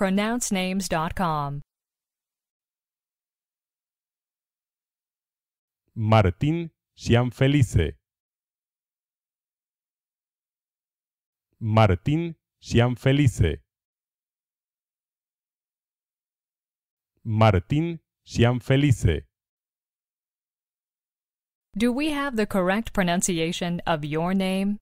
pronouncenames.com. Martín Gianfelice. Martín Gianfelice. Martín Gianfelice. Do we have the correct pronunciation of your name?